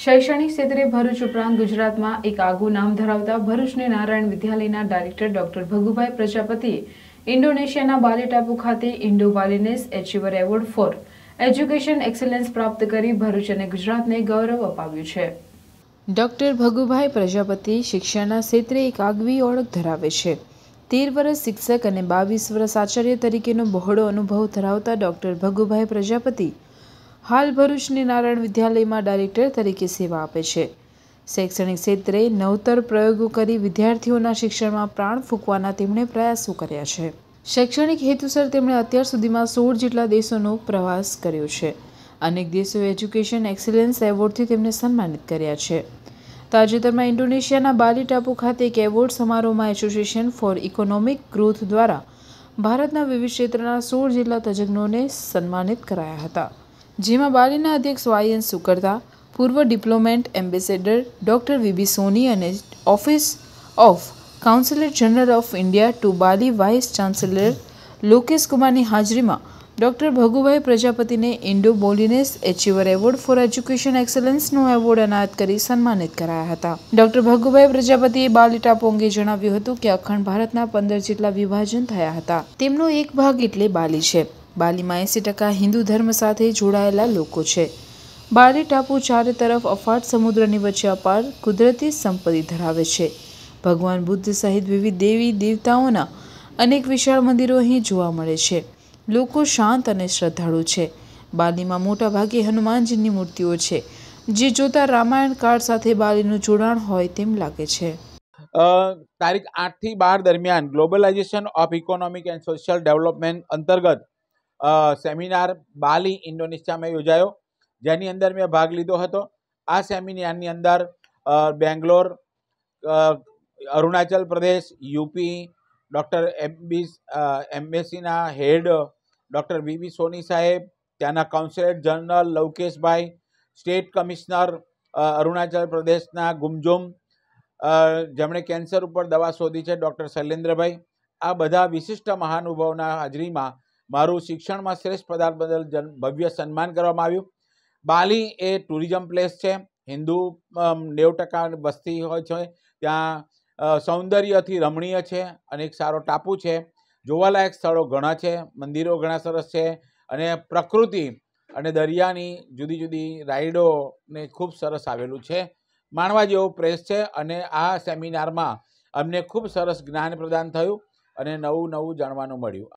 શૈક્ષણિક ક્ષેત્રે ભરૂચ ઉપરાંત ગુજરાતમાં એક આગવું નામ ધરાવતા ભરૂચને નારાયણ વિદ્યાલયના ડાયરેક્ટર ડોક્ટર ભગુભાઈ પ્રજાપતિએ ઇન્ડોનેશિયાના બાલી ટાપુ ખાતે Indo Balinese achiever award for education excellence પ્રાપ્ત કરી ભરૂચ અને ગુજરાતને ગૌરવ અપાવ્યું છે ડૉક્ટર ભગુભાઈ પ્રજાપતિ શિક્ષણના ક્ષેત્રે એક આગવી ઓળખ ધરાવે છે તેર વર્ષ શિક્ષક અને બાવીસ વર્ષ આચાર્ય તરીકેનો બહોળો અનુભવ ધરાવતા ડૉક્ટર ભગુભાઈ પ્રજાપતિ હાલ ભરૂચની નારાયણ વિદ્યાલયમાં ડાયરેક્ટર તરીકે સેવા આપે છે શૈક્ષણિક ક્ષેત્રે નવતર પ્રયોગો કરી વિદ્યાર્થીઓના શિક્ષણમાં પ્રાણ ફૂંકવાના તેમણે પ્રયાસો કર્યા છે શૈક્ષણિક હેતુસર તેમણે અત્યાર સુધીમાં સોળ જેટલા દેશોનો પ્રવાસ કર્યો છે અનેક દેશોએ એજ્યુકેશન એક્સેલન્સ એવોર્ડથી તેમને સન્માનિત કર્યા છે તાજેતરમાં ઇન્ડોનેશિયાના બાલી ટાપુ ખાતે એક એવોર્ડ સમારોહમાં એસોસિએશન ફોર ઇકોનોમિક ગ્રોથ દ્વારા ભારતના વિવિધ ક્ષેત્રના સોળ જેટલા તજજ્ઞોને સન્માનિત કરાયા હતા જેમાં બાલીના અધ્યક્ષ વાયન સુકરતા પૂર્વ diplomat ambassador doctor VB Soni અને office of councillor general of India to Bali vice chancellor Lokesh કુમારની હાજરીમાં ડૉક્ટર ભગુભાઈ પ્રજાપતિને Indo Balinese achiever award for education એક્સલન્સનો એવોર્ડ અનાયત કરી સન્માનિત કરાયા હતા ડૉક્ટર ભગુભાઈ પ્રજાપતિએ બાલીટાપો અંગે જણાવ્યું હતું કે અખંડ ભારતના પંદર જેટલા વિભાજન થયા હતા તેમનો એક ભાગ એટલે બાલી છે બાલીમાં એંસી ટકા હિન્દુ ધર્મ સાથે જોડાયેલા લોકો છે બાલી ટાપુ ચારે તરફ અફાટ સમુદ્રની વચ્ચે અપાર કુદરતી સંપત્તિ ધરાવે છે ભગવાન બુદ્ધ સહિત વિવિધ દેવી દેવતાઓના અનેક વિશાળ મંદિરો અહીં જોવા મળે છે લોકો શાંત અને શ્રદ્ધાળુ છે બાલીમાં મોટાભાગે હનુમાનજીની મૂર્તિઓ છે જે જોતા રામાયણ કાળ સાથે બાલીનું જોડાણ હોય તેમ લાગે છે તારીખ આઠથી બાર દરમિયાન globalisation of economic and social development અંતર્ગત સેમિનાર બાલી ઇન્ડોનેશિયામાં યોજાયો જેની અંદર મેં ભાગ લીધો હતો આ સેમિનારની અંદર Bangalore Arunachal Pradesh UP doctor MB એમ્બેસીના head doctor BB Soni saheb ત્યાંના consulate general Lavkeshbhai state commissioner Arunachal પ્રદેશના ગુમજુમ જેમણે કેન્સર ઉપર દવા શોધી છે ડૉક્ટર શૈલેન્દ્રભાઈ આ બધા વિશિષ્ટ મહાનુભાવના હાજરીમાં મારું શિક્ષણમાં શ્રેષ્ઠ પદાર્થ બદલ જન ભવ્ય સન્માન કરવામાં આવ્યું બાલી એ ટુરિઝમ પ્લેસ છે હિન્દુ નેવ ટકા વસ્તી હોય છે ત્યાં સૌંદર્યથી રમણીય છે અને એક સારો ટાપુ છે જોવાલાયક સ્થળો ઘણા છે મંદિરો ઘણા સરસ છે અને પ્રકૃતિ અને દરિયાની જુદી જુદી રાઈડોને ખૂબ સરસ આવેલું છે માણવા જેવો પ્રેસ છે અને આ સેમિનારમાં અમને ખૂબ સરસ જ્ઞાન પ્રદાન થયું અને નવું નવું જાણવાનું મળ્યું